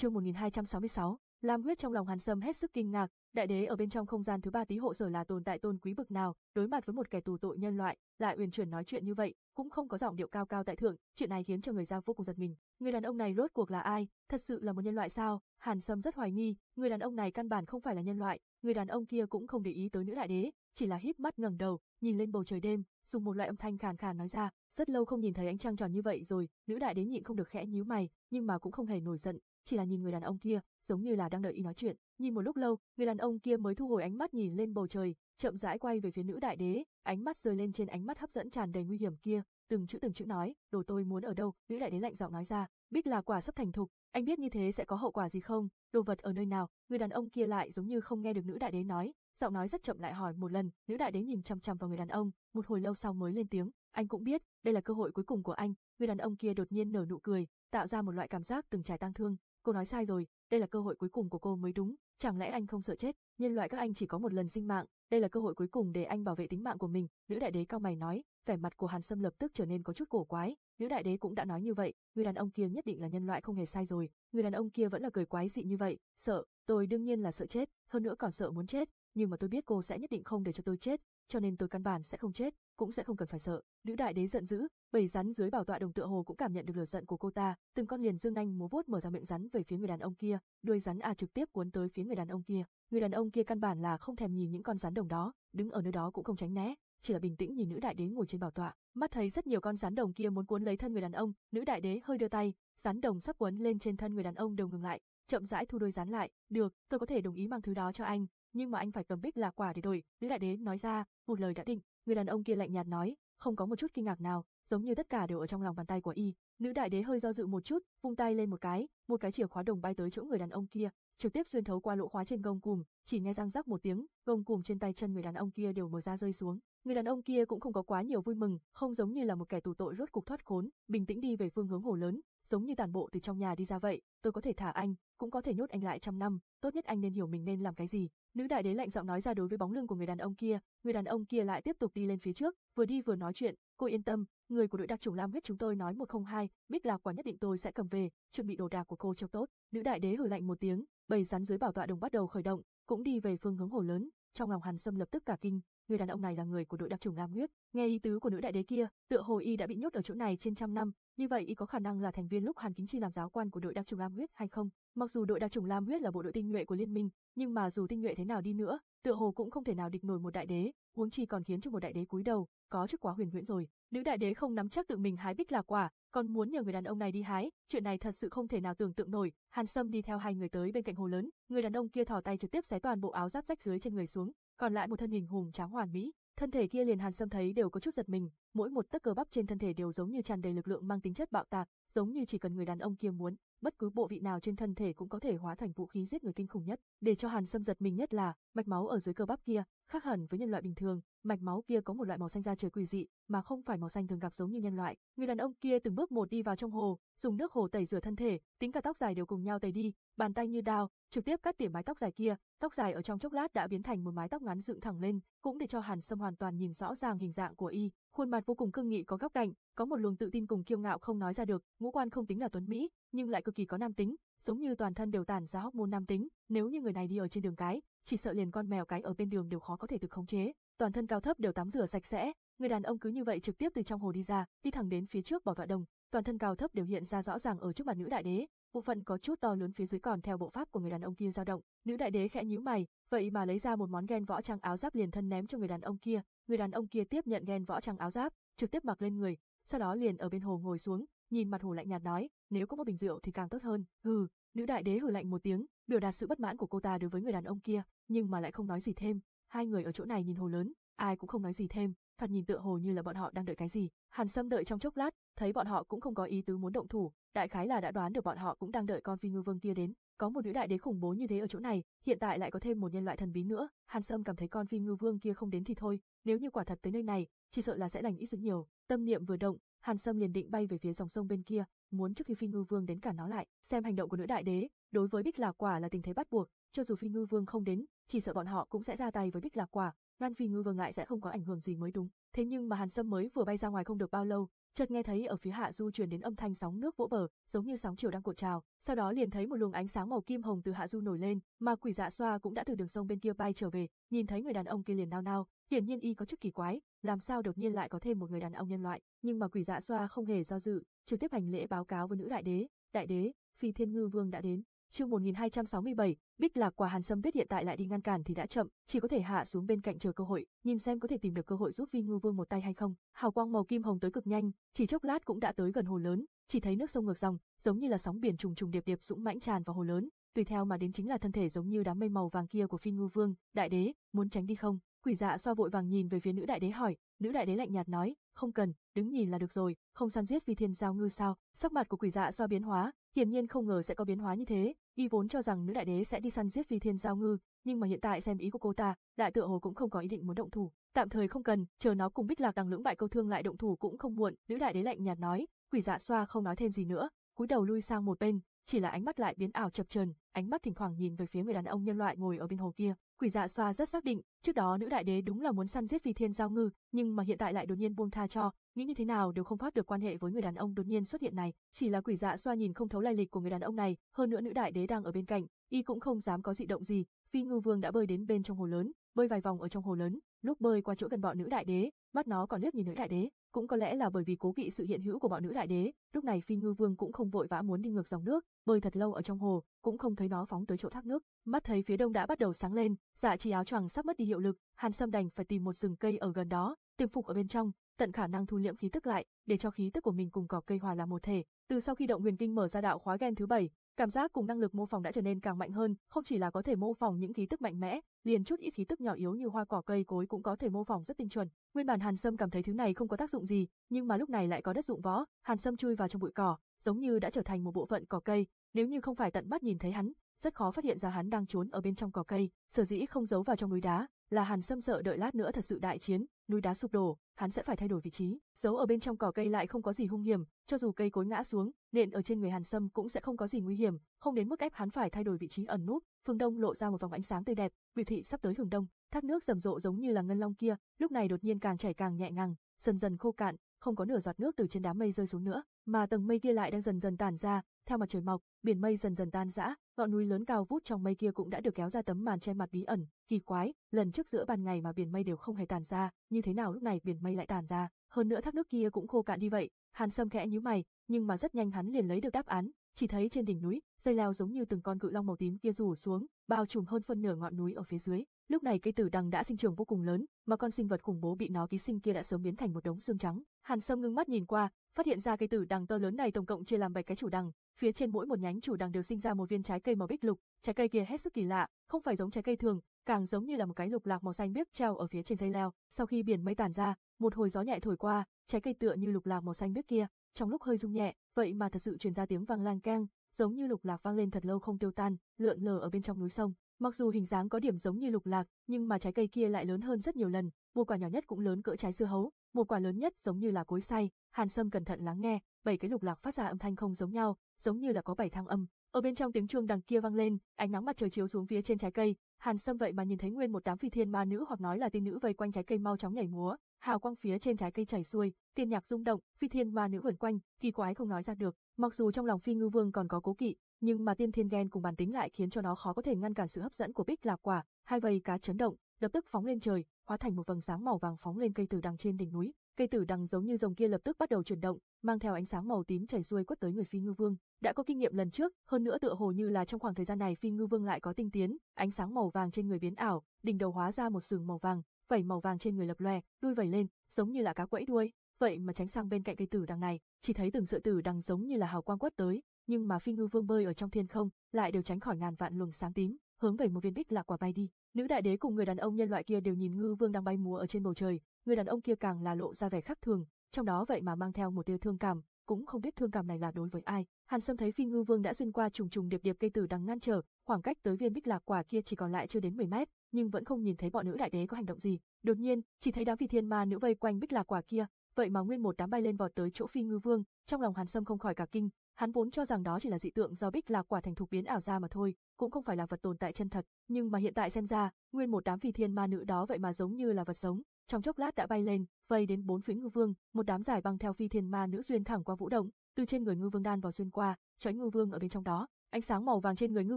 Chương 1266, Lam huyết trong lòng Hàn Sâm hết sức kinh ngạc, đại đế ở bên trong không gian thứ ba tí hộ sở là tồn tại tôn quý bực nào, đối mặt với một kẻ tù tội nhân loại, lại uyển chuyển nói chuyện như vậy, cũng không có giọng điệu cao cao tại thượng, chuyện này khiến cho người ra vô cùng giật mình. Người đàn ông này rốt cuộc là ai, thật sự là một nhân loại sao? Hàn Sâm rất hoài nghi, người đàn ông này căn bản không phải là nhân loại, người đàn ông kia cũng không để ý tới nữ đại đế, chỉ là híp mắt ngẩng đầu, nhìn lên bầu trời đêm, dùng một loại âm thanh khàn khàn nói ra, rất lâu không nhìn thấy ánh trăng tròn như vậy rồi, nữ đại đế nhịn không được khẽ nhíu mày, nhưng mà cũng không hề nổi giận, chỉ là nhìn người đàn ông kia, giống như là đang đợi y nói chuyện. Nhìn một lúc lâu, người đàn ông kia mới thu hồi ánh mắt nhìn lên bầu trời, chậm rãi quay về phía nữ đại đế, ánh mắt rơi lên trên ánh mắt hấp dẫn tràn đầy nguy hiểm kia, từng chữ từng chữ nói, đồ tôi muốn ở đâu, nữ đại đế lạnh giọng nói ra, biết là quả sắp thành thục, anh biết như thế sẽ có hậu quả gì không, đồ vật ở nơi nào, người đàn ông kia lại giống như không nghe được nữ đại đế nói, giọng nói rất chậm lại hỏi một lần, nữ đại đế nhìn chăm chăm vào người đàn ông, một hồi lâu sau mới lên tiếng, anh cũng biết, đây là cơ hội cuối cùng của anh, người đàn ông kia đột nhiên nở nụ cười, tạo ra một loại cảm giác từng trải tang thương, cô nói sai rồi, đây là cơ hội cuối cùng của cô mới đúng, chẳng lẽ anh không sợ chết, nhân loại các anh chỉ có một lần sinh mạng, đây là cơ hội cuối cùng để anh bảo vệ tính mạng của mình, nữ đại đế cao mày nói, vẻ mặt của Hàn Sâm lập tức trở nên có chút cổ quái, nữ đại đế cũng đã nói như vậy, người đàn ông kia nhất định là nhân loại không hề sai rồi, người đàn ông kia vẫn là cười quái dị như vậy, sợ, tôi đương nhiên là sợ chết, hơn nữa còn sợ muốn chết, nhưng mà tôi biết cô sẽ nhất định không để cho tôi chết, cho nên tôi căn bản sẽ không chết, cũng sẽ không cần phải sợ. Nữ đại đế giận dữ, bầy rắn dưới bảo tọa đồng tựa hồ cũng cảm nhận được lửa giận của cô ta, từng con liền dương nhanh múa vuốt mở ra miệng rắn về phía người đàn ông kia, đuôi rắn a trực tiếp cuốn tới phía người đàn ông kia. Người đàn ông kia căn bản là không thèm nhìn những con rắn đồng đó, đứng ở nơi đó cũng không tránh né, chỉ là bình tĩnh nhìn nữ đại đế ngồi trên bảo tọa. Mắt thấy rất nhiều con rắn đồng kia muốn cuốn lấy thân người đàn ông, nữ đại đế hơi đưa tay, rắn đồng sắp cuốn lên trên thân người đàn ông đều ngừng lại, chậm rãi thu đôi rắn lại, "Được, tôi có thể đồng ý mang thứ đó cho anh, nhưng mà anh phải cầm bích lạc quả để đổi, Lý Đại Đế nói ra, một lời đã định, người đàn ông kia lạnh nhạt nói, không có một chút kinh ngạc nào, giống như tất cả đều ở trong lòng bàn tay của y. Nữ đại đế hơi do dự một chút, vung tay lên một cái, một cái chìa khóa đồng bay tới chỗ người đàn ông kia, trực tiếp xuyên thấu qua lỗ khóa trên gông cùm, chỉ nghe răng rắc một tiếng, gông cùm trên tay chân người đàn ông kia đều mở ra rơi xuống. Người đàn ông kia cũng không có quá nhiều vui mừng, không giống như là một kẻ tù tội rốt cục thoát khốn, bình tĩnh đi về phương hướng hồ lớn, giống như tản bộ từ trong nhà đi ra vậy, tôi có thể thả anh, cũng có thể nhốt anh lại trăm năm, tốt nhất anh nên hiểu mình nên làm cái gì. Nữ đại đế lạnh giọng nói ra đối với bóng lưng của người đàn ông kia, người đàn ông kia lại tiếp tục đi lên phía trước, vừa đi vừa nói chuyện, cô yên tâm, người của đội đặc chủng Lam huyết chúng tôi nói một không hai, biết là quả nhất định tôi sẽ cầm về, chuẩn bị đồ đạc của cô cho tốt. Nữ đại đế hừ lạnh một tiếng, bầy rắn dưới bảo tọa đồng bắt đầu khởi động, cũng đi về phương hướng hồ lớn, trong lòng Hàn Sâm lập tức cả kinh, người đàn ông này là người của đội đặc chủng Lam Nguyết, nghe ý tứ của nữ đại đế kia, tựa hồ y đã bị nhốt ở chỗ này trên trăm năm, như vậy y có khả năng là thành viên lúc Hàn Kính Chi làm giáo quan của đội đặc chủng Lam Nguyết hay không? Mặc dù đội đặc chủng Lam Nguyết là bộ đội tinh nhuệ của liên minh, nhưng mà dù tinh nhuệ thế nào đi nữa, tựa hồ cũng không thể nào địch nổi một đại đế, huống chi còn khiến cho một đại đế cúi đầu, có chức quá huyền huyễn rồi. Nữ đại đế không nắm chắc tự mình hái bích là quả, còn muốn nhờ người đàn ông này đi hái, chuyện này thật sự không thể nào tưởng tượng nổi. Hàn Sâm đi theo hai người tới bên cạnh hồ lớn, người đàn ông kia thò tay trực tiếp xé toàn bộ áo giáp rách dưới trên người xuống, còn lại một thân hình hùng tráng hoàn mỹ, thân thể kia liền Hàn Sâm thấy đều có chút giật mình, mỗi một tấc cơ bắp trên thân thể đều giống như tràn đầy lực lượng mang tính chất bạo tạc, giống như chỉ cần người đàn ông kia muốn, bất cứ bộ vị nào trên thân thể cũng có thể hóa thành vũ khí giết người kinh khủng nhất. Để cho Hàn Sâm giật mình nhất là, mạch máu ở dưới cơ bắp kia, khác hẳn với nhân loại bình thường, mạch máu kia có một loại màu xanh da trời quỷ dị, mà không phải màu xanh thường gặp giống như nhân loại. Người đàn ông kia từng bước một đi vào trong hồ, dùng nước hồ tẩy rửa thân thể, tính cả tóc dài đều cùng nhau tẩy đi, bàn tay như dao, trực tiếp cắt tỉa mái tóc dài kia, tóc dài ở trong chốc lát đã biến thành một mái tóc ngắn dựng thẳng lên, cũng để cho Hàn Sâm hoàn toàn nhìn rõ ràng hình dạng của y, khuôn mặt vô cùng cương nghị có góc cạnh, có một luồng tự tin cùng kiêu ngạo không nói ra được, ngũ quan không tính là tuấn mỹ, nhưng lại cực kỳ có nam tính, giống như toàn thân đều tản ra môn nam tính, nếu như người này đi ở trên đường cái, chỉ sợ liền con mèo cái ở bên đường đều khó có thể tự khống chế, toàn thân cao thấp đều tắm rửa sạch sẽ, người đàn ông cứ như vậy trực tiếp từ trong hồ đi ra, đi thẳng đến phía trước bỏ tọa đồng, toàn thân cao thấp đều hiện ra rõ ràng ở trước mặt nữ đại đế, bộ phận có chút to lớn phía dưới còn theo bộ pháp của người đàn ông kia dao động, nữ đại đế khẽ nhíu mày, vậy mà lấy ra một món ghen võ trang áo giáp liền thân ném cho người đàn ông kia, người đàn ông kia tiếp nhận ghen võ trang áo giáp, trực tiếp mặc lên người, sau đó liền ở bên hồ ngồi xuống, nhìn mặt hồ lạnh nhạt nói, nếu có một bình rượu thì càng tốt hơn. Hừ, nữ đại đế hừ lạnh một tiếng, biểu đạt sự bất mãn của cô ta đối với người đàn ông kia, nhưng mà lại không nói gì thêm. Hai người ở chỗ này nhìn hồ lớn, ai cũng không nói gì thêm, thật nhìn tựa hồ như là bọn họ đang đợi cái gì. Hàn Sâm đợi trong chốc lát, thấy bọn họ cũng không có ý tứ muốn động thủ, đại khái là đã đoán được bọn họ cũng đang đợi con phi ngư vương kia đến, có một nữ đại đế khủng bố như thế ở chỗ này, hiện tại lại có thêm một nhân loại thần bí nữa, Hàn Sâm cảm thấy con phi ngư vương kia không đến thì thôi, nếu như quả thật tới nơi này, chỉ sợ là sẽ lành ít dữ nhiều. Tâm niệm vừa động, Hàn Sâm liền định bay về phía dòng sông bên kia, muốn trước khi phi ngư vương đến cản nó lại, xem hành động của nữ đại đế, đối với Bích Lạc Quả là tình thế bắt buộc, cho dù phi ngư vương không đến, chỉ sợ bọn họ cũng sẽ ra tay với Bích Lạc Quả, ngăn phi ngư vương lại sẽ không có ảnh hưởng gì mới đúng. Thế nhưng mà Hàn Sâm mới vừa bay ra ngoài không được bao lâu, chợt nghe thấy ở phía hạ du truyền đến âm thanh sóng nước vỗ bờ, giống như sóng chiều đang cuộn trào, sau đó liền thấy một luồng ánh sáng màu kim hồng từ hạ du nổi lên, mà quỷ dạ xoa cũng đã từ đường sông bên kia bay trở về, nhìn thấy người đàn ông kia liền nao nao, hiển nhiên y có chức kỳ quái, làm sao đột nhiên lại có thêm một người đàn ông nhân loại, nhưng mà quỷ dạ xoa không hề do dự, trực tiếp hành lễ báo cáo với nữ đại đế, đại đế, phi thiên ngư vương đã đến. Chương 1267, Bích Lạc quả Hàn Sâm biết hiện tại lại đi ngăn cản thì đã chậm, chỉ có thể hạ xuống bên cạnh chờ cơ hội, nhìn xem có thể tìm được cơ hội giúp Vi Ngư Vương một tay hay không. Hào quang màu kim hồng tới cực nhanh, chỉ chốc lát cũng đã tới gần hồ lớn, chỉ thấy nước sông ngược dòng, giống như là sóng biển trùng trùng điệp điệp dũng mãnh tràn vào hồ lớn, tùy theo mà đến chính là thân thể giống như đám mây màu vàng kia của Phi Ngư Vương, đại đế, muốn tránh đi không? Quỷ Dạ xoa vội vàng nhìn về phía nữ đại đế hỏi, nữ đại đế lạnh nhạt nói, không cần, đứng nhìn là được rồi, không săn giết vì thiên giao ngư sao? Sắc mặt của Quỷ Dạ xoa biến hóa, Hiển nhiên không ngờ sẽ có biến hóa như thế, y vốn cho rằng nữ đại đế sẽ đi săn giết phi thiên giao ngư, nhưng mà hiện tại xem ý của cô ta, đại tựa hồ cũng không có ý định muốn động thủ, tạm thời không cần, chờ nó cùng Bích Lạc đằng lưỡng bại câu thương lại động thủ cũng không muộn, nữ đại đế lạnh nhạt nói, quỷ dạ xoa không nói thêm gì nữa, cúi đầu lui sang một bên, chỉ là ánh mắt lại biến ảo chập chờn, ánh mắt thỉnh thoảng nhìn về phía người đàn ông nhân loại ngồi ở bên hồ kia. Quỷ dạ xoa rất xác định, trước đó nữ đại đế đúng là muốn săn giết vì thiên giao ngư, nhưng mà hiện tại lại đột nhiên buông tha cho, nghĩ như thế nào đều không thoát được quan hệ với người đàn ông đột nhiên xuất hiện này, chỉ là quỷ dạ xoa nhìn không thấu lai lịch của người đàn ông này, hơn nữa nữ đại đế đang ở bên cạnh, y cũng không dám có dị động gì, phi ngư vương đã bơi đến bên trong hồ lớn, bơi vài vòng ở trong hồ lớn, lúc bơi qua chỗ gần bọn nữ đại đế, mắt nó còn liếc nhìn nữ đại đế, cũng có lẽ là bởi vì cố kỵ sự hiện hữu của bọn nữ đại đế, lúc này Phi Ngư Vương cũng không vội vã muốn đi ngược dòng nước, bơi thật lâu ở trong hồ, cũng không thấy nó phóng tới chỗ thác nước. Mắt thấy phía đông đã bắt đầu sáng lên, dạ chỉ áo choàng sắp mất đi hiệu lực, Hàn Sâm đành phải tìm một rừng cây ở gần đó, tiềm phục ở bên trong, tận khả năng thu liễm khí tức lại, để cho khí tức của mình cùng cỏ cây hòa làm một thể. Từ sau khi động huyền kinh mở ra đạo khóa gen thứ bảy, Cảm giác cùng năng lực mô phỏng đã trở nên càng mạnh hơn, không chỉ là có thể mô phỏng những khí tức mạnh mẽ, liền chút ít khí tức nhỏ yếu như hoa cỏ cây cối cũng có thể mô phỏng rất tinh chuẩn. Nguyên bản Hàn Sâm cảm thấy thứ này không có tác dụng gì, nhưng mà lúc này lại có đất dụng võ, Hàn Sâm chui vào trong bụi cỏ, giống như đã trở thành một bộ phận cỏ cây, nếu như không phải tận mắt nhìn thấy hắn, rất khó phát hiện ra hắn đang trốn ở bên trong cỏ cây, sở dĩ không giấu vào trong núi đá, là Hàn Sâm sợ đợi lát nữa thật sự đại chiến, núi đá sụp đổ, hắn sẽ phải thay đổi vị trí. Giấu ở bên trong cỏ cây lại không có gì hung hiểm, cho dù cây cối ngã xuống, nện ở trên người Hàn Sâm cũng sẽ không có gì nguy hiểm, không đến mức ép hắn phải thay đổi vị trí ẩn núp. Phương Đông lộ ra một vòng ánh sáng tươi đẹp, biểu thị sắp tới hướng đông. Thác nước rầm rộ giống như là ngân long kia, lúc này đột nhiên càng chảy càng nhẹ nhàng, dần dần khô cạn, không có nửa giọt nước từ trên đám mây rơi xuống nữa, mà tầng mây kia lại đang dần dần tản ra, theo mặt trời mọc, biển mây dần dần tan rã, ngọn núi lớn cao vút trong mây kia cũng đã được kéo ra tấm màn che mặt bí ẩn, kỳ quái, lần trước giữa ban ngày mà biển mây đều không hề tản ra, như thế nào lúc này biển mây lại tản ra, hơn nữa thác nước kia cũng khô cạn đi vậy, Hàn Sâm khẽ nhíu mày, nhưng mà rất nhanh hắn liền lấy được đáp án, chỉ thấy trên đỉnh núi, dây leo giống như từng con cự long màu tím kia rủ xuống, bao trùm hơn phân nửa ngọn núi ở phía dưới, Lúc này cây tử đằng đã sinh trưởng vô cùng lớn, mà con sinh vật khủng bố bị nó ký sinh kia đã sớm biến thành một đống xương trắng. Hàn Sâm ngưng mắt nhìn qua, phát hiện ra cây tử đằng to lớn này tổng cộng chia làm bảy cái chủ đằng, phía trên mỗi một nhánh chủ đằng đều sinh ra một viên trái cây màu bích lục, trái cây kia hết sức kỳ lạ, không phải giống trái cây thường, càng giống như là một cái lục lạc màu xanh biếc treo ở phía trên dây leo. Sau khi biển mây tản ra, một hồi gió nhẹ thổi qua, trái cây tựa như lục lạc màu xanh biếc kia, trong lúc hơi rung nhẹ, vậy mà thật sự truyền ra tiếng vang lang keng, giống như lục lạc vang lên thật lâu không tiêu tan, lượn lờ ở bên trong núi sông. Mặc dù hình dáng có điểm giống như lục lạc, nhưng mà trái cây kia lại lớn hơn rất nhiều lần, một quả nhỏ nhất cũng lớn cỡ trái dưa hấu, một quả lớn nhất giống như là cối xay. Hàn Sâm cẩn thận lắng nghe, bảy cái lục lạc phát ra âm thanh không giống nhau, giống như là có bảy thang âm. Ở bên trong tiếng chuông đằng kia vang lên, ánh nắng mặt trời chiếu xuống phía trên trái cây, Hàn Sâm vậy mà nhìn thấy nguyên một đám phi thiên ma nữ hoặc nói là tiên nữ vây quanh trái cây mau chóng nhảy múa, hào quang phía trên trái cây chảy xuôi, tiên nhạc rung động, phi thiên ma nữ vẩn quanh, kỳ quái không nói ra được. Mặc dù trong lòng phi ngư vương còn có cố kỵ, nhưng mà tiên thiên ghen cùng bản tính lại khiến cho nó khó có thể ngăn cản sự hấp dẫn của bích lạc quả. Hai vầy cá chấn động, lập tức phóng lên trời, hóa thành một vầng sáng màu vàng phóng lên cây tử đằng trên đỉnh núi. Cây tử đằng giống như rồng kia lập tức bắt đầu chuyển động, mang theo ánh sáng màu tím chảy xuôi quất tới người phi ngư vương. Đã có kinh nghiệm lần trước, hơn nữa tựa hồ như là trong khoảng thời gian này phi ngư vương lại có tinh tiến, ánh sáng màu vàng trên người biến ảo, đỉnh đầu hóa ra một sừng màu vàng, vảy màu vàng trên người lập lòe, đuôi vẩy lên, giống như là cá quẫy đuôi, vậy mà tránh sang bên cạnh cây tử đằng này, chỉ thấy từng sợi tử đằng giống như là hào quang quất tới, nhưng mà phi ngư vương bơi ở trong thiên không, lại đều tránh khỏi ngàn vạn luồng sáng tím, hướng về một viên bích lạc quả bay đi. Nữ đại đế cùng người đàn ông nhân loại kia đều nhìn ngư vương đang bay múa ở trên bầu trời, người đàn ông kia càng là lộ ra vẻ khác thường, trong đó vậy mà mang theo một tia thương cảm, cũng không biết thương cảm này là đối với ai. Hàn Sâm thấy phi ngư vương đã xuyên qua trùng trùng điệp điệp cây tử đằng ngăn trở, khoảng cách tới viên bích lạc quả kia chỉ còn lại chưa đến 10 mét, nhưng vẫn không nhìn thấy bọn nữ đại đế có hành động gì. Đột nhiên, chỉ thấy đám vị thiên ma nữ vây quanh bích lạc quả kia, vậy mà nguyên một đám bay lên vọt tới chỗ phi ngư vương, trong lòng Hàn Sâm không khỏi cả kinh, hắn vốn cho rằng đó chỉ là dị tượng do bích lạc quả thành thục biến ảo ra mà thôi, cũng không phải là vật tồn tại chân thật, nhưng mà hiện tại xem ra, nguyên một đám vị thiên ma nữ đó vậy mà giống như là vật sống, trong chốc lát đã bay lên, vây đến bốn phía ngư vương, một đám giải băng theo phi thiên ma nữ duyên thẳng qua vũ động, từ trên người ngư vương đan vào xuyên qua, chói ngư vương ở bên trong đó, Ánh sáng màu vàng trên người Ngư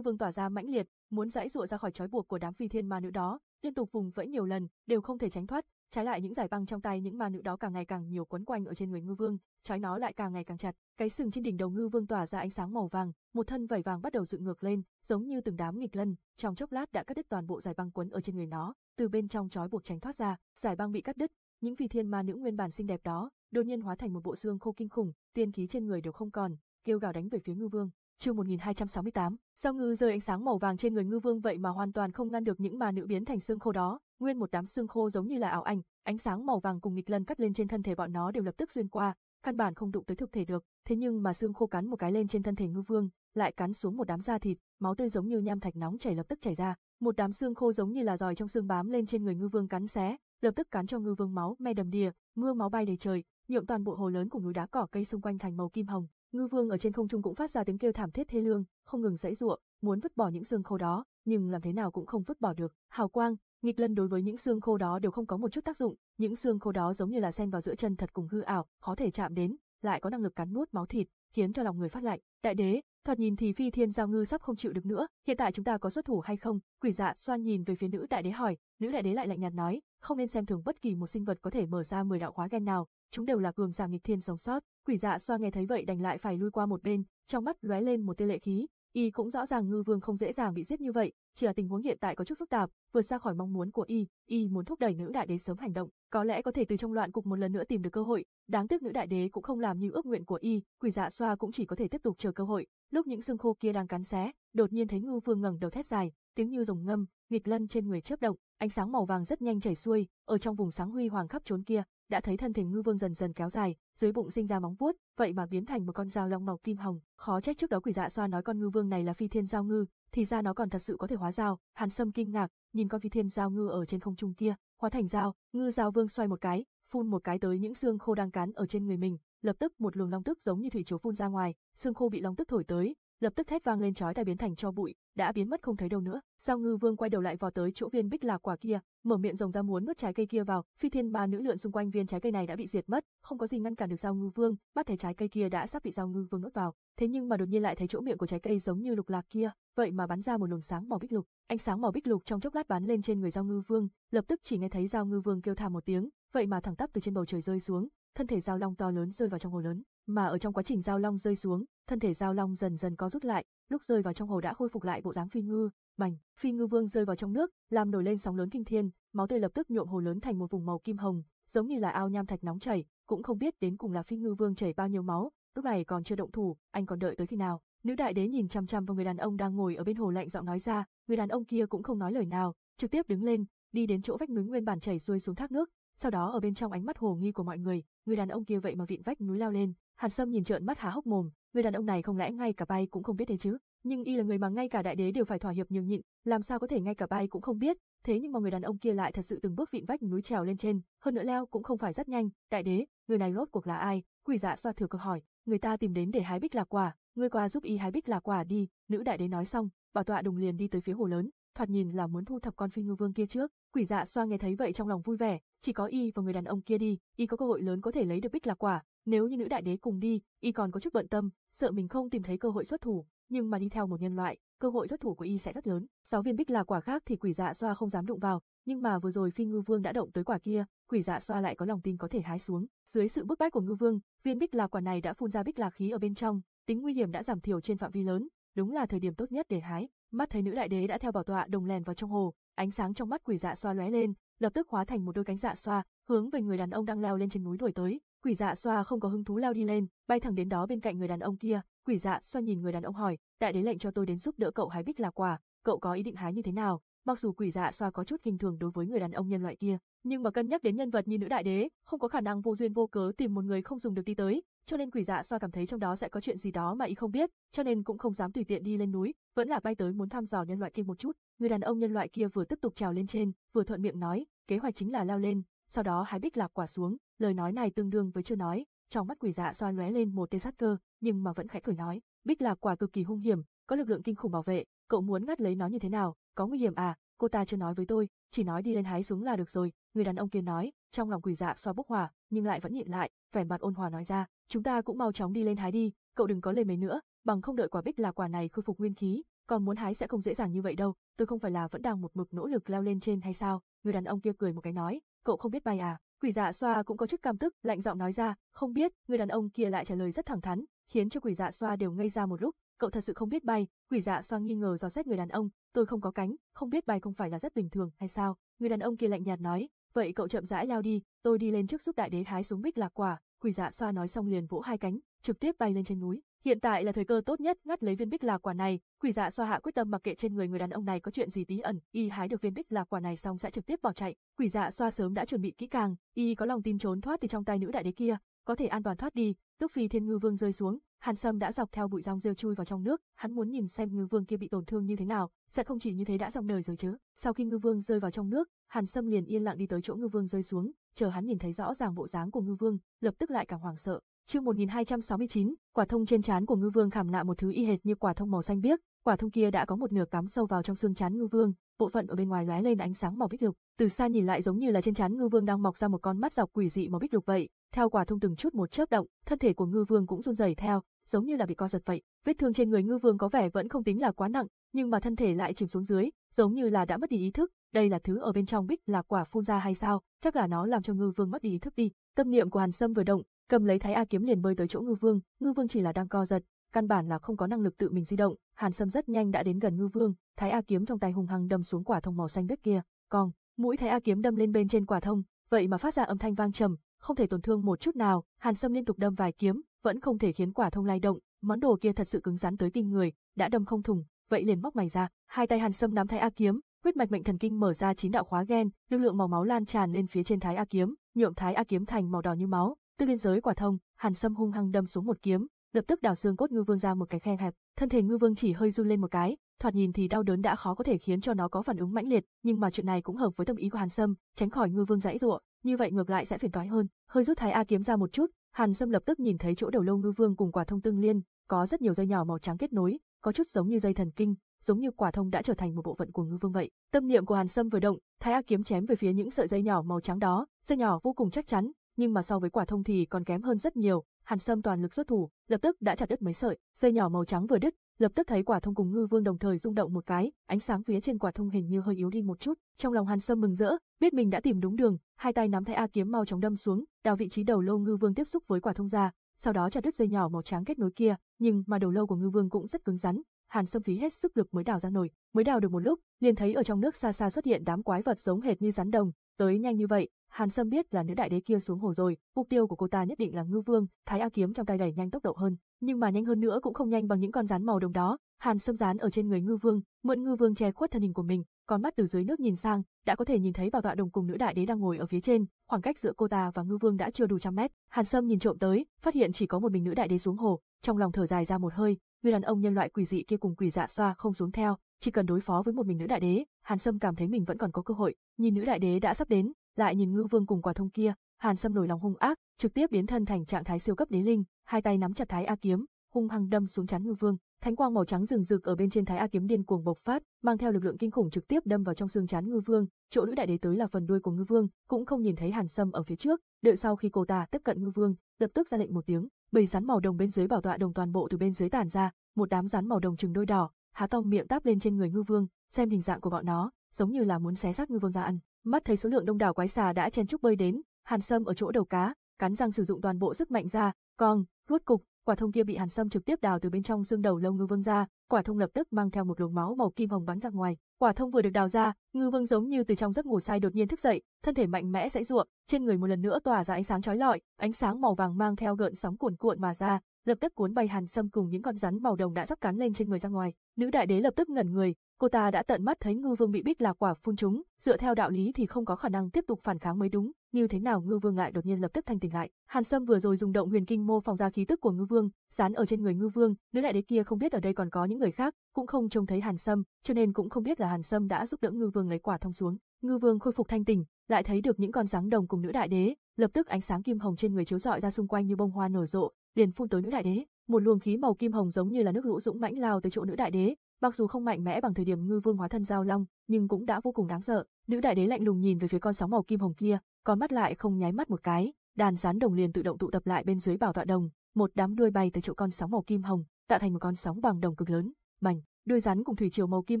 Vương tỏa ra mãnh liệt, muốn dãy dụa ra khỏi trói buộc của đám phi thiên ma nữ đó, liên tục vùng vẫy nhiều lần, đều không thể tránh thoát, trái lại những giải băng trong tay những ma nữ đó càng ngày càng nhiều quấn quanh ở trên người Ngư Vương, trói nó lại càng ngày càng chặt. Cái sừng trên đỉnh đầu Ngư Vương tỏa ra ánh sáng màu vàng, một thân vảy vàng bắt đầu dựng ngược lên, giống như từng đám nghịch lân, trong chốc lát đã cắt đứt toàn bộ giải băng quấn ở trên người nó, từ bên trong trói buộc tránh thoát ra, giải băng bị cắt đứt, những phi thiên ma nữ nguyên bản xinh đẹp đó, đột nhiên hóa thành một bộ xương khô kinh khủng, tiên khí trên người đều không còn, kêu gào đánh về phía Ngư Vương chương 1268, sao ngư rơi ánh sáng màu vàng trên người ngư vương vậy mà hoàn toàn không ngăn được những mà nữ biến thành xương khô đó, nguyên một đám xương khô giống như là ảo ảnh, ánh sáng màu vàng cùng nghịch lần cắt lên trên thân thể bọn nó đều lập tức xuyên qua, căn bản không đụng tới thực thể được, thế nhưng mà xương khô cắn một cái lên trên thân thể ngư vương, lại cắn xuống một đám da thịt, máu tươi giống như nham thạch nóng chảy lập tức chảy ra, một đám xương khô giống như là giòi trong xương bám lên trên người ngư vương cắn xé, lập tức cắn cho ngư vương máu me đầm đìa, mưa máu bay đầy trời, nhuộm toàn bộ hồ lớn cùng núi đá cỏ cây xung quanh thành màu kim hồng, Ngư vương ở trên không trung cũng phát ra tiếng kêu thảm thiết thê lương, không ngừng giãy giụa, muốn vứt bỏ những xương khô đó, nhưng làm thế nào cũng không vứt bỏ được. Hào quang, nghịch lân đối với những xương khô đó đều không có một chút tác dụng, những xương khô đó giống như là xen vào giữa chân thật cùng hư ảo, khó thể chạm đến, lại có năng lực cắn nuốt máu thịt, khiến cho lòng người phát lạnh. Đại đế, Thoạt nhìn thì Phi Thiên Giao Ngư sắp không chịu được nữa, hiện tại chúng ta có xuất thủ hay không? Quỷ Dạ Xoan nhìn về phía nữ đại đế hỏi, nữ đại đế lại lạnh nhạt nói, không nên xem thường bất kỳ một sinh vật có thể mở ra mười đạo khóa gen nào, chúng đều là cường giả nghịch thiên sống sót. Quỷ Dạ Xoan nghe thấy vậy đành lại phải lui qua một bên, trong mắt lóe lên một tia lệ khí, Y cũng rõ ràng ngư vương không dễ dàng bị giết như vậy, chỉ là tình huống hiện tại có chút phức tạp, vượt xa khỏi mong muốn của Y, Y muốn thúc đẩy nữ đại đế sớm hành động, có lẽ có thể từ trong loạn cục một lần nữa tìm được cơ hội, đáng tiếc nữ đại đế cũng không làm như ước nguyện của Y, quỷ dạ xoa cũng chỉ có thể tiếp tục chờ cơ hội, lúc những xương khô kia đang cắn xé, đột nhiên thấy ngư vương ngẩng đầu thét dài, tiếng như rồng ngâm, nghịch lân trên người chớp động, ánh sáng màu vàng rất nhanh chảy xuôi, ở trong vùng sáng huy hoàng khắp trốn kia, đã thấy thân thể ngư vương dần dần kéo dài, dưới bụng sinh ra móng vuốt, vậy mà biến thành một con dao long màu kim hồng, khó trách trước đó quỷ dạ xoa nói con ngư vương này là phi thiên giao ngư, thì ra nó còn thật sự có thể hóa dao, Hàn Sâm kinh ngạc, nhìn con phi thiên giao ngư ở trên không trung kia, hóa thành dao, ngư dao vương xoay một cái, phun một cái tới những xương khô đang cán ở trên người mình, lập tức một luồng long tức giống như thủy chiều phun ra ngoài, xương khô bị long tức thổi tới, lập tức thét vang lên chói tai biến thành cho bụi, đã biến mất không thấy đâu nữa. Sao Ngư Vương quay đầu lại vò tới chỗ viên bích lạc quả kia, mở miệng rồng ra muốn nuốt trái cây kia vào, phi thiên ba nữ lượn xung quanh viên trái cây này đã bị diệt mất, không có gì ngăn cản được Giao Ngư Vương, bắt thấy trái cây kia đã sắp bị Giao Ngư Vương nuốt vào, thế nhưng mà đột nhiên lại thấy chỗ miệng của trái cây giống như lục lạc kia, vậy mà bắn ra một luồng sáng màu bích lục, ánh sáng màu bích lục trong chốc lát bắn lên trên người Giao Ngư Vương, lập tức chỉ nghe thấy Giao Ngư Vương kêu thảm một tiếng, vậy mà thẳng tắp từ trên bầu trời rơi xuống, thân thể Giao Long to lớn rơi vào trong hồ lớn mà ở trong quá trình giao long rơi xuống, thân thể giao long dần dần có rút lại, lúc rơi vào trong hồ đã khôi phục lại bộ dáng phi ngư, bành, phi ngư vương rơi vào trong nước, làm nổi lên sóng lớn kinh thiên, máu tươi lập tức nhuộm hồ lớn thành một vùng màu kim hồng, giống như là ao nham thạch nóng chảy, cũng không biết đến cùng là phi ngư vương chảy bao nhiêu máu, lúc này còn chưa động thủ, anh còn đợi tới khi nào? Nữ đại đế nhìn chăm chăm vào người đàn ông đang ngồi ở bên hồ lạnh giọng nói ra, người đàn ông kia cũng không nói lời nào, trực tiếp đứng lên, đi đến chỗ vách núi nguyên bản chảy xuôi xuống thác nước, sau đó ở bên trong ánh mắt hồ nghi của mọi người, người đàn ông kia vậy mà vịn vách núi lao lên, Hàn Sâm nhìn trợn mắt há hốc mồm, người đàn ông này không lẽ ngay cả bay cũng không biết đấy chứ? Nhưng y là người mà ngay cả đại đế đều phải thỏa hiệp nhường nhịn, làm sao có thể ngay cả bay cũng không biết? Thế nhưng mà người đàn ông kia lại thật sự từng bước vịn vách núi trèo lên trên, hơn nữa leo cũng không phải rất nhanh. Đại đế, người này rốt cuộc là ai? Quỷ dạ xoa thừa cực hỏi, người ta tìm đến để hái bích lạc quả, ngươi qua giúp y hái bích lạc quả đi. Nữ đại đế nói xong, bảo tọa đùng liền đi tới phía hồ lớn, thoạt nhìn là muốn thu thập con phi ngư vương kia trước. Quỷ dạ xoa nghe thấy vậy trong lòng vui vẻ, chỉ có y và người đàn ông kia đi, y có cơ hội lớn có thể lấy được bích lạc quả, nếu như nữ đại đế cùng đi, y còn có chút bận tâm, sợ mình không tìm thấy cơ hội xuất thủ, nhưng mà đi theo một nhân loại, cơ hội xuất thủ của y sẽ rất lớn. Sáu viên bích lạc quả khác thì quỷ dạ xoa không dám đụng vào, nhưng mà vừa rồi phi ngư vương đã động tới quả kia, quỷ dạ xoa lại có lòng tin có thể hái xuống. Dưới sự bức bách của ngư vương, viên bích lạc quả này đã phun ra bích lạc khí ở bên trong, tính nguy hiểm đã giảm thiểu trên phạm vi lớn, đúng là thời điểm tốt nhất để hái. Mắt thấy nữ đại đế đã theo bảo tọa đồng lèn vào trong hồ, ánh sáng trong mắt quỷ dạ xoa lóe lên, lập tức hóa thành một đôi cánh dạ xoa, hướng về người đàn ông đang leo lên trên núi đuổi tới. Quỷ dạ xoa không có hứng thú leo đi lên, bay thẳng đến đó bên cạnh người đàn ông kia. Quỷ dạ xoa nhìn người đàn ông hỏi, đại đế lệnh cho tôi đến giúp đỡ cậu hái bích lạc quả, cậu có ý định hái như thế nào? Mặc dù quỷ dạ xoa có chút kinh thường đối với người đàn ông nhân loại kia, nhưng mà cân nhắc đến nhân vật như nữ đại đế, không có khả năng vô duyên vô cớ tìm một người không dùng được đi tới, cho nên quỷ dạ xoa cảm thấy trong đó sẽ có chuyện gì đó mà y không biết, cho nên cũng không dám tùy tiện đi lên núi, vẫn là bay tới muốn thăm dò nhân loại kia một chút. Người đàn ông nhân loại kia vừa tiếp tục trèo lên trên, vừa thuận miệng nói, kế hoạch chính là leo lên, sau đó hái bích lạc quả xuống, lời nói này tương đương với chưa nói, trong mắt quỷ dạ xoa lóe lên một tia sát cơ, nhưng mà vẫn khẽ cười nói, bích lạc quả cực kỳ hung hiểm, có lực lượng kinh khủng bảo vệ, cậu muốn ngắt lấy nó như thế nào, có nguy hiểm à, cô ta chưa nói với tôi, chỉ nói đi lên hái xuống là được rồi, người đàn ông kia nói, trong lòng quỷ dạ xoa bốc hỏa, nhưng lại vẫn nhịn lại, vẻ mặt ôn hòa nói ra, chúng ta cũng mau chóng đi lên hái đi, cậu đừng có lề mề nữa, bằng không đợi quả bích là quả này khôi phục nguyên khí, còn muốn hái sẽ không dễ dàng như vậy đâu, tôi không phải là vẫn đang một mực nỗ lực leo lên trên hay sao? Người đàn ông kia cười một cái nói, cậu không biết bay à? Quỷ dạ xoa cũng có chút cam tức, lạnh giọng nói ra, không biết, người đàn ông kia lại trả lời rất thẳng thắn, khiến cho quỷ dạ xoa đều ngây ra một lúc, cậu thật sự không biết bay, quỷ dạ xoa nghi ngờ dò xét người đàn ông, tôi không có cánh, không biết bay không phải là rất bình thường hay sao, người đàn ông kia lạnh nhạt nói, vậy cậu chậm rãi lao đi, tôi đi lên trước giúp đại đế hái xuống bích lạc quả, quỷ dạ xoa nói xong liền vỗ hai cánh, trực tiếp bay lên trên núi. Hiện tại là thời cơ tốt nhất ngắt lấy viên bích lạc quả này, quỷ dạ xoa hạ quyết tâm mặc kệ trên người người đàn ông này có chuyện gì tí ẩn, y hái được viên bích lạc quả này xong sẽ trực tiếp bỏ chạy. Quỷ dạ xoa sớm đã chuẩn bị kỹ càng, y có lòng tin trốn thoát từ trong tay nữ đại đế kia, có thể an toàn thoát đi, Lúc phi thiên ngư vương rơi xuống, Hàn Sâm đã dọc theo bụi rong rêu chui vào trong nước, hắn muốn nhìn xem ngư vương kia bị tổn thương như thế nào, sẽ không chỉ như thế đã dòng đời rồi chứ. Sau khi ngư vương rơi vào trong nước, Hàn Sâm liền yên lặng đi tới chỗ ngư vương rơi xuống, chờ hắn nhìn thấy rõ ràng bộ dáng của ngư vương, lập tức lại càng hoảng sợ. Chương 1269, quả thông trên trán của ngư vương khảm nạm một thứ y hệt như quả thông màu xanh biếc, quả thông kia đã có một nửa cắm sâu vào trong xương trán ngư vương, bộ phận ở bên ngoài lóe lên ánh sáng màu bích lục, từ xa nhìn lại giống như là trên trán ngư vương đang mọc ra một con mắt dọc quỷ dị màu bích lục vậy, theo quả thông từng chút một chớp động, thân thể của Ngư Vương cũng run rẩy theo, giống như là bị co giật vậy. Vết thương trên người Ngư Vương có vẻ vẫn không tính là quá nặng, nhưng mà thân thể lại chìm xuống dưới, giống như là đã mất đi ý thức, đây là thứ ở bên trong bích là quả phun ra hay sao, chắc là nó làm cho Ngư Vương mất đi ý thức đi. Tâm niệm của Hàn Sâm vừa động, cầm lấy Thái A kiếm liền bơi tới chỗ Ngư Vương, Ngư Vương chỉ là đang co giật, căn bản là không có năng lực tự mình di động, Hàn Sâm rất nhanh đã đến gần Ngư Vương, Thái A kiếm trong tay hùng hăng đâm xuống quả thông màu xanh biếc kia, còn mũi Thái A kiếm đâm lên bên trên quả thông, vậy mà phát ra âm thanh vang trầm, không thể tổn thương một chút nào, Hàn Sâm liên tục đâm vài kiếm, vẫn không thể khiến quả thông lay động, món đồ kia thật sự cứng rắn tới kinh người, đã đâm không thủng, vậy liền móc mày ra, hai tay Hàn Sâm nắm thái a kiếm, huyết mạch mệnh thần kinh mở ra chín đạo khóa gen, lưu lượng màu máu lan tràn lên phía trên thái a kiếm, nhuộm thái a kiếm thành màu đỏ như máu, từ biên giới quả thông, Hàn Sâm hung hăng đâm xuống một kiếm, lập tức đào xương cốt ngư vương ra một cái khe hẹp, thân thể ngư vương chỉ hơi run lên một cái, thoạt nhìn thì đau đớn đã khó có thể khiến cho nó có phản ứng mãnh liệt, nhưng mà chuyện này cũng hợp với tâm ý của Hàn Sâm, tránh khỏi Ngư Vương dãy dụa, như vậy ngược lại sẽ phiền toái hơn. Hơi rút Thái A kiếm ra một chút, Hàn Sâm lập tức nhìn thấy chỗ đầu lâu Ngư Vương cùng quả thông tương liên, có rất nhiều dây nhỏ màu trắng kết nối, có chút giống như dây thần kinh, giống như quả thông đã trở thành một bộ phận của Ngư Vương vậy. Tâm niệm của Hàn Sâm vừa động, Thái A kiếm chém về phía những sợi dây nhỏ màu trắng đó, dây nhỏ vô cùng chắc chắn, nhưng mà so với quả thông thì còn kém hơn rất nhiều. Hàn Sâm toàn lực xuất thủ, lập tức đã chặt đứt mấy sợi, dây nhỏ màu trắng vừa đứt, lập tức thấy quả thông cùng ngư vương đồng thời rung động một cái, ánh sáng phía trên quả thông hình như hơi yếu đi một chút, trong lòng Hàn Sâm mừng rỡ, biết mình đã tìm đúng đường, hai tay nắm thay a kiếm mau chóng đâm xuống, đào vị trí đầu lâu ngư vương tiếp xúc với quả thông ra, sau đó chặt đứt dây nhỏ màu trắng kết nối kia, nhưng mà đầu lâu của ngư vương cũng rất cứng rắn, Hàn Sâm phí hết sức lực mới đào ra nổi, mới đào được một lúc, liền thấy ở trong nước xa xa xuất hiện đám quái vật giống hệt như rắn đồng, tới nhanh như vậy, Hàn Sâm biết là nữ đại đế kia xuống hồ rồi, mục tiêu của cô ta nhất định là Ngư Vương, Thái A kiếm trong tay đẩy nhanh tốc độ hơn, nhưng mà nhanh hơn nữa cũng không nhanh bằng những con rắn màu đồng đó. Hàn Sâm dán ở trên người Ngư Vương, mượn Ngư Vương che khuất thân hình của mình, con mắt từ dưới nước nhìn sang, đã có thể nhìn thấy vào tọa đồng cùng nữ đại đế đang ngồi ở phía trên, khoảng cách giữa cô ta và Ngư Vương đã chưa đủ trăm mét. Hàn Sâm nhìn trộm tới, phát hiện chỉ có một mình nữ đại đế xuống hồ, trong lòng thở dài ra một hơi, người đàn ông nhân loại quỷ dị kia cùng quỷ dạ xoa không xuống theo, chỉ cần đối phó với một mình nữ đại đế, Hàn Sâm cảm thấy mình vẫn còn có cơ hội. Nhìn nữ đại đế đã sắp đến, lại nhìn ngư vương cùng quả thông kia, Hàn Sâm nổi lòng hung ác, trực tiếp biến thân thành trạng thái siêu cấp đế linh, hai tay nắm chặt thái a kiếm, hung hăng đâm xuống chán ngư vương thánh quang màu trắng rừng rực ở bên trên thái a kiếm điên cuồng bộc phát mang theo lực lượng kinh khủng trực tiếp đâm vào trong xương chán ngư vương chỗ nữ đại đế tới là phần đuôi của ngư vương cũng không nhìn thấy hàn sâm ở phía trước đợi sau khi cô ta tiếp cận ngư vương lập tức ra lệnh một tiếng bầy rắn màu đồng bên dưới bảo tọa đồng toàn bộ từ bên dưới tản ra một đám rắn màu đồng chừng đôi đỏ há to miệng táp lên trên người ngư vương xem hình dạng của bọn nó giống như là muốn xé xác ngư vương ra ăn Mắt thấy số lượng đông đảo quái xà đã chen chúc bơi đến, Hàn Sâm ở chỗ đầu cá, cắn răng sử dụng toàn bộ sức mạnh ra, cong, rốt cục, quả thông kia bị Hàn Sâm trực tiếp đào từ bên trong xương đầu lông Ngư Vương ra, quả thông lập tức mang theo một luồng máu màu kim hồng bắn ra ngoài. Quả thông vừa được đào ra, Ngư Vương giống như từ trong giấc ngủ say đột nhiên thức dậy, thân thể mạnh mẽ dãy ruộng, trên người một lần nữa tỏa ra ánh sáng chói lọi, ánh sáng màu vàng mang theo gợn sóng cuộn cuộn mà ra, lập tức cuốn bay Hàn Sâm cùng những con rắn màu đồng đã sắp cắn lên trên người ra ngoài. Nữ đại đế lập tức ngẩn người, cô ta đã tận mắt thấy ngư vương bị bích lạc quả phun trúng, dựa theo đạo lý thì không có khả năng tiếp tục phản kháng mới đúng, như thế nào ngư vương lại đột nhiên lập tức thanh tỉnh lại. Hàn Sâm vừa rồi dùng động huyền kinh mô phỏng ra khí tức của ngư vương, dán ở trên người ngư vương, nữ đại đế kia không biết ở đây còn có những người khác, cũng không trông thấy Hàn Sâm, cho nên cũng không biết là Hàn Sâm đã giúp đỡ ngư vương lấy quả thông xuống. Ngư vương khôi phục thanh tỉnh, lại thấy được những con sáng đồng cùng nữ đại đế, lập tức ánh sáng kim hồng trên người chiếu rọi ra xung quanh như bông hoa nở rộ, liền phun tới nữ đại đế. Một luồng khí màu kim hồng giống như là nước lũ dũng mãnh lao tới chỗ nữ đại đế, mặc dù không mạnh mẽ bằng thời điểm ngư vương hóa thân giao long, nhưng cũng đã vô cùng đáng sợ. Nữ đại đế lạnh lùng nhìn về phía con sóng màu kim hồng kia, con mắt lại không nháy mắt một cái, đàn rắn đồng liền tự động tụ tập lại bên dưới bảo tọa đồng, một đám đuôi bay tới chỗ con sóng màu kim hồng, tạo thành một con sóng bằng đồng cực lớn, mảnh, đuôi rắn cùng thủy triều màu kim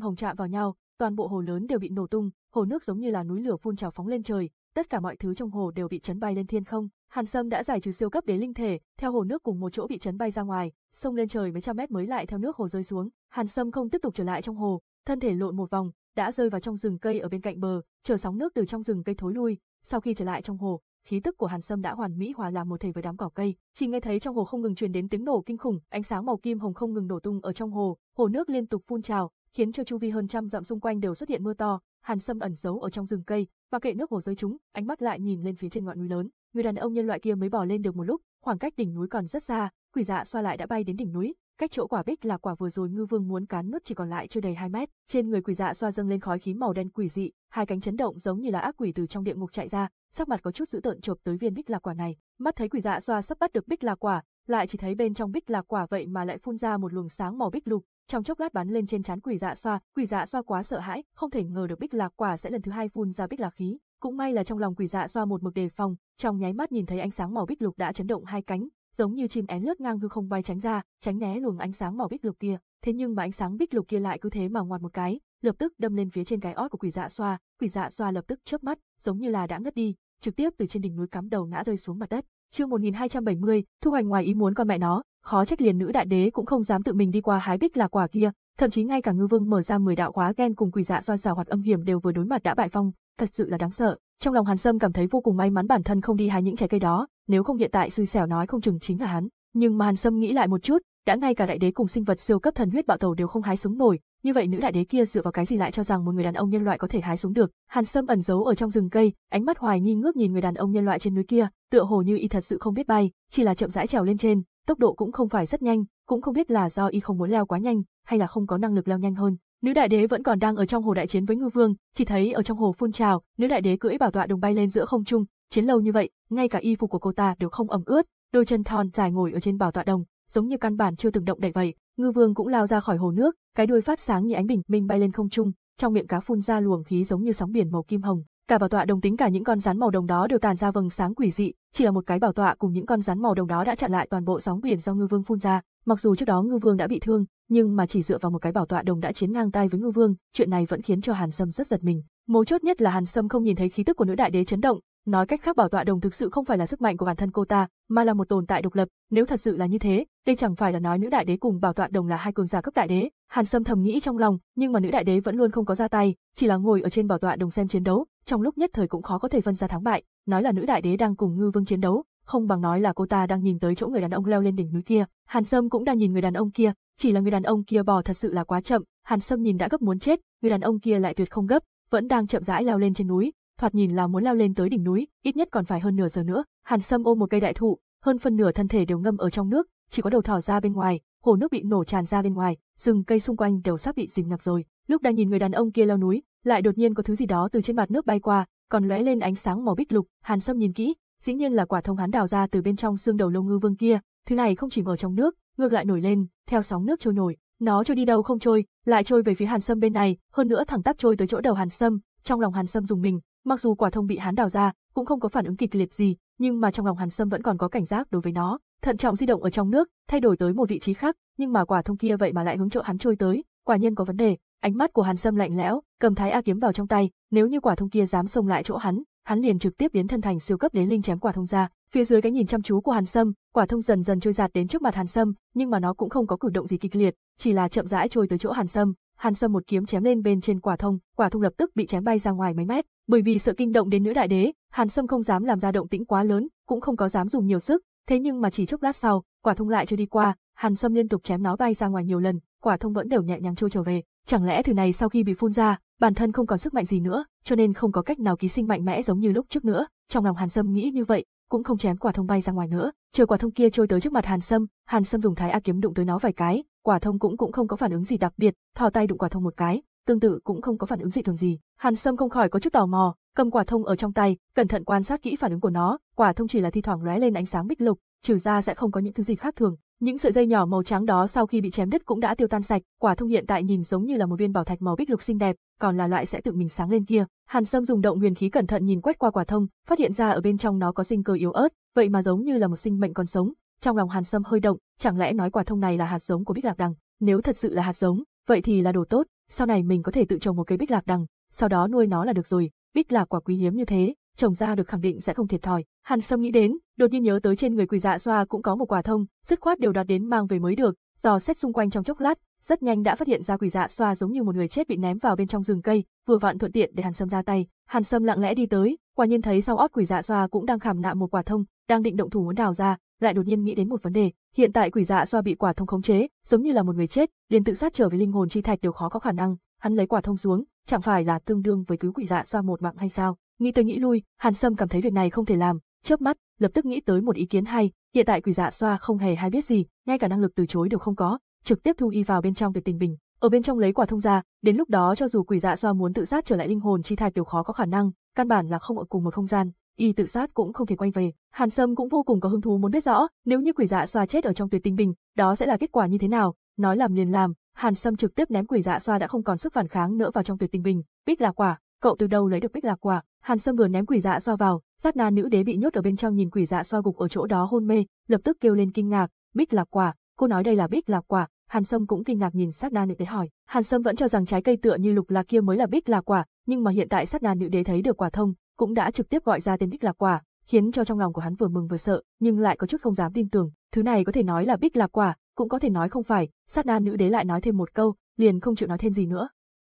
hồng chạm vào nhau, toàn bộ hồ lớn đều bị nổ tung, hồ nước giống như là núi lửa phun trào phóng lên trời, tất cả mọi thứ trong hồ đều bị chấn bay lên thiên không, Hàn Sâm đã giải trừ siêu cấp đế linh thể, theo hồ nước cùng một chỗ bị chấn bay ra ngoài, sông lên trời mấy trăm mét mới lại theo nước hồ rơi xuống. Hàn Sâm không tiếp tục trở lại trong hồ, thân thể lộn một vòng, đã rơi vào trong rừng cây ở bên cạnh bờ, chờ sóng nước từ trong rừng cây thối lui. Sau khi trở lại trong hồ, khí tức của Hàn Sâm đã hoàn mỹ hòa làm một thể với đám cỏ cây. Chỉ nghe thấy trong hồ không ngừng truyền đến tiếng nổ kinh khủng, ánh sáng màu kim hồng không ngừng đổ tung ở trong hồ, hồ nước liên tục phun trào, khiến cho chu vi hơn trăm dặm xung quanh đều xuất hiện mưa to. Hàn Sâm ẩn giấu ở trong rừng cây, và kệ nước hồ rơi chúng, ánh mắt lại nhìn lên phía trên ngọn núi lớn người đàn ông nhân loại kia mới bỏ lên được một lúc, khoảng cách đỉnh núi còn rất xa, quỷ dạ xoa lại đã bay đến đỉnh núi, cách chỗ quả bích là quả vừa rồi ngư vương muốn cán nuốt chỉ còn lại chưa đầy 2 mét, trên người quỷ dạ xoa dâng lên khói khí màu đen quỷ dị, hai cánh chấn động giống như là ác quỷ từ trong địa ngục chạy ra, sắc mặt có chút dữ tợn chộp tới viên bích lạc quả này, mắt thấy quỷ dạ xoa sắp bắt được bích lạc quả, lại chỉ thấy bên trong bích lạc quả vậy mà lại phun ra một luồng sáng màu bích lục, trong chốc lát bắn lên trên trán quỷ dạ xoa, quỷ dạ xoa quá sợ hãi, không thể ngờ được bích lạc quả sẽ lần thứ hai phun ra bích lạc khí, cũng may là trong lòng quỷ dạ xoa một mực đề phòng, trong nháy mắt nhìn thấy ánh sáng màu bích lục đã chấn động hai cánh, giống như chim én lướt ngang hư không bay tránh ra, tránh né luồng ánh sáng màu bích lục kia. Thế nhưng mà ánh sáng bích lục kia lại cứ thế mà ngoặt một cái, lập tức đâm lên phía trên cái ót của quỷ dạ xoa, quỷ dạ xoa lập tức chớp mắt, giống như là đã ngất đi, trực tiếp từ trên đỉnh núi cắm đầu ngã rơi xuống mặt đất. Chương 1270, thu hoạch ngoài ý muốn con mẹ nó, khó trách liền nữ đại đế cũng không dám tự mình đi qua hái bích là quả kia, Thậm chí ngay cả ngư vương mở ra 10 đạo khóa gen cùng quỷ dạ roi rào hoạt âm hiểm đều vừa đối mặt đã bại phong, thật sự là đáng sợ. Trong lòng Hàn Sâm cảm thấy vô cùng may mắn bản thân không đi hái những trái cây đó, nếu không hiện tại xui xẻo nói không chừng chính là hắn. Nhưng mà Hàn Sâm nghĩ lại một chút, đã ngay cả đại đế cùng sinh vật siêu cấp thần huyết bạo tàu đều không hái xuống nổi, như vậy nữ đại đế kia dựa vào cái gì lại cho rằng một người đàn ông nhân loại có thể hái xuống được? Hàn Sâm ẩn giấu ở trong rừng cây, ánh mắt hoài nghi ngước nhìn người đàn ông nhân loại trên núi kia, tựa hồ như y thật sự không biết bay, chỉ là chậm rãi trèo lên trên, tốc độ cũng không phải rất nhanh, cũng không biết là do y không muốn leo quá nhanh, hay là không có năng lực leo nhanh hơn. Nữ đại đế vẫn còn đang ở trong hồ đại chiến với ngư vương, chỉ thấy ở trong hồ phun trào, nữ đại đế cưỡi bảo tọa đồng bay lên giữa không trung, chiến lâu như vậy, ngay cả y phục của cô ta đều không ẩm ướt, đôi chân thon dài ngồi ở trên bảo tọa đồng, giống như căn bản chưa từng động đậy vậy. Ngư vương cũng lao ra khỏi hồ nước, cái đuôi phát sáng như ánh bình minh bay lên không trung, trong miệng cá phun ra luồng khí giống như sóng biển màu kim hồng cả bảo tọa đồng tính cả những con rắn màu đồng đó đều tàn ra vầng sáng quỷ dị, chỉ là một cái bảo tọa cùng những con rắn màu đồng đó đã chặn lại toàn bộ sóng biển do Ngư Vương phun ra, mặc dù trước đó Ngư Vương đã bị thương, nhưng mà chỉ dựa vào một cái bảo tọa đồng đã chiến ngang tay với Ngư Vương, chuyện này vẫn khiến cho Hàn Sâm rất giật mình. Mấu chốt nhất là Hàn Sâm không nhìn thấy khí tức của nữ đại đế chấn động, nói cách khác bảo tọa đồng thực sự không phải là sức mạnh của bản thân cô ta, mà là một tồn tại độc lập, nếu thật sự là như thế, đây chẳng phải là nói nữ đại đế cùng bảo tọa đồng là hai cường giả cấp đại đế. Hàn Sâm thầm nghĩ trong lòng, nhưng mà nữ đại đế vẫn luôn không có ra tay, chỉ là ngồi ở trên bảo tọa đồng xem chiến đấu, trong lúc nhất thời cũng khó có thể phân ra thắng bại, nói là nữ đại đế đang cùng ngư vương chiến đấu, không bằng nói là cô ta đang nhìn tới chỗ người đàn ông leo lên đỉnh núi kia, Hàn Sâm cũng đang nhìn người đàn ông kia, chỉ là người đàn ông kia bò thật sự là quá chậm, Hàn Sâm nhìn đã gấp muốn chết, người đàn ông kia lại tuyệt không gấp, vẫn đang chậm rãi leo lên trên núi, thoạt nhìn là muốn leo lên tới đỉnh núi, ít nhất còn phải hơn nửa giờ nữa. Hàn Sâm ôm một cây đại thụ, hơn phần nửa thân thể đều ngâm ở trong nước, chỉ có đầu thỏ ra bên ngoài, hồ nước bị nổ tràn ra bên ngoài, rừng cây xung quanh đều sắp bị dìm ngập rồi. Lúc đang nhìn người đàn ông kia leo núi, lại đột nhiên có thứ gì đó từ trên mặt nước bay qua, còn lóe lên ánh sáng màu bích lục, Hàn Sâm nhìn kỹ, dĩ nhiên là quả thông hắn đào ra từ bên trong xương đầu lông ngư vương kia, thứ này không chỉ ở trong nước, ngược lại nổi lên, theo sóng nước trôi nổi, nó trôi đi đâu không trôi, lại trôi về phía Hàn Sâm bên này, hơn nữa thẳng tắp trôi tới chỗ đầu Hàn Sâm, trong lòng Hàn Sâm dùng mình, mặc dù quả thông bị hắn đào ra, cũng không có phản ứng kịch liệt gì, nhưng mà trong lòng Hàn Sâm vẫn còn có cảnh giác đối với nó, thận trọng di động ở trong nước, thay đổi tới một vị trí khác, nhưng mà quả thông kia vậy mà lại hướng chỗ hắn trôi tới, quả nhiên có vấn đề, Ánh mắt của Hàn Sâm lạnh lẽo, cầm Thái A kiếm vào trong tay, nếu như quả thông kia dám xông lại chỗ hắn, hắn liền trực tiếp biến thân thành siêu cấp đế linh chém quả thông ra. Phía dưới cái nhìn chăm chú của Hàn Sâm, quả thông dần dần trôi giạt đến trước mặt Hàn Sâm, nhưng mà nó cũng không có cử động gì kịch liệt, chỉ là chậm rãi trôi tới chỗ Hàn Sâm. Hàn Sâm một kiếm chém lên bên trên quả thông, quả thông lập tức bị chém bay ra ngoài mấy mét, bởi vì sợ kinh động đến nữ đại đế, Hàn Sâm không dám làm ra động tĩnh quá lớn, cũng không có dám dùng nhiều sức, thế nhưng mà chỉ chốc lát sau, quả thông lại chưa đi qua, Hàn Sâm liên tục chém nó bay ra ngoài nhiều lần, quả thông vẫn đều nhẹ nhàng trôi trở về chẳng lẽ thứ này sau khi bị phun ra, bản thân không còn sức mạnh gì nữa, cho nên không có cách nào ký sinh mạnh mẽ giống như lúc trước nữa, trong lòng Hàn Sâm nghĩ như vậy, cũng không chém quả thông bay ra ngoài nữa, chờ quả thông kia trôi tới trước mặt Hàn Sâm, Hàn Sâm dùng thái a kiếm đụng tới nó vài cái, quả thông cũng cũng không có phản ứng gì đặc biệt, thò tay đụng quả thông một cái, tương tự cũng không có phản ứng gì thường gì. Hàn Sâm không khỏi có chút tò mò, cầm quả thông ở trong tay, cẩn thận quan sát kỹ phản ứng của nó, quả thông chỉ là thi thoảng lóe lên ánh sáng bích lục, trừ ra sẽ không có những thứ gì khác thường, những sợi dây nhỏ màu trắng đó sau khi bị chém đứt cũng đã tiêu tan sạch, quả thông hiện tại nhìn giống như là một viên bảo thạch màu bích lục xinh đẹp, còn là loại sẽ tự mình sáng lên kia. Hàn Sâm dùng động nguyên khí cẩn thận nhìn quét qua quả thông, phát hiện ra ở bên trong nó có sinh cơ yếu ớt, vậy mà giống như là một sinh mệnh còn sống. Trong lòng Hàn Sâm hơi động, chẳng lẽ nói quả thông này là hạt giống của Bích Lạc Đằng? Nếu thật sự là hạt giống, vậy thì là đồ tốt, sau này mình có thể tự trồng một cây Bích Lạc Đằng, sau đó nuôi nó là được rồi. Bích Lạc quả quý hiếm như thế, trồng ra được khẳng định sẽ không thiệt thòi. Hàn Sâm nghĩ đến, đột nhiên nhớ tới trên người Quỷ Dạ Xoa cũng có một quả thông, dứt khoát đều đoạt đến mang về mới được, dò xét xung quanh trong chốc lát, rất nhanh đã phát hiện ra Quỷ Dạ Xoa giống như một người chết bị ném vào bên trong rừng cây, vừa vặn thuận tiện để Hàn Sâm ra tay. Hàn Sâm lặng lẽ đi tới, quả nhiên thấy sau ót Quỷ Dạ Xoa cũng đang khảm nạm một quả thông, đang định động thủ muốn đào ra, lại đột nhiên nghĩ đến một vấn đề, hiện tại Quỷ Dạ Xoa bị quả thông khống chế, giống như là một người chết, liền tự sát trở về linh hồn chi thạch đều khó có khả năng, hắn lấy quả thông xuống, chẳng phải là tương đương với cứu Quỷ Dạ Xoa một mạng hay sao? Nghĩ tới nghĩ lui, Hàn Sâm cảm thấy việc này không thể làm, chớp mắt, lập tức nghĩ tới một ý kiến hay, hiện tại quỷ dạ xoa không hề hay biết gì, ngay cả năng lực từ chối đều không có, trực tiếp thu y vào bên trong tuyệt tình bình, ở bên trong lấy quả thông ra, đến lúc đó cho dù quỷ dạ xoa muốn tự sát trở lại linh hồn chi thạch đều khó có khả năng, căn bản là không ở cùng một không gian, y tự sát cũng không thể quay về. Hàn Sâm cũng vô cùng có hứng thú muốn biết rõ, nếu như quỷ dạ xoa chết ở trong tuyệt tình bình, đó sẽ là kết quả như thế nào, nói làm liền làm, Hàn Sâm trực tiếp ném quỷ dạ xoa đã không còn sức phản kháng nữa vào trong tuyệt tình bình, bích là quả, cậu từ đâu lấy được bích lạc quả? Hàn Sâm vừa ném quỷ dạ xoa vào, sát na nữ đế bị nhốt ở bên trong nhìn quỷ dạ xoa gục ở chỗ đó hôn mê, lập tức kêu lên kinh ngạc, bích lạc quả, cô nói đây là bích lạc quả. Hàn Sâm cũng kinh ngạc nhìn sát na nữ đế hỏi, Hàn Sâm vẫn cho rằng trái cây tựa như lục lạc kia mới là bích lạc quả, nhưng mà hiện tại sát na nữ đế thấy được quả thông, cũng đã trực tiếp gọi ra tên bích lạc quả, khiến cho trong lòng của hắn vừa mừng vừa sợ, nhưng lại có chút không dám tin tưởng, thứ này có thể nói là bích lạc quả, cũng có thể nói không phải, sát na nữ đế lại nói thêm một câu, liền không chịu nói thêm gì nữa.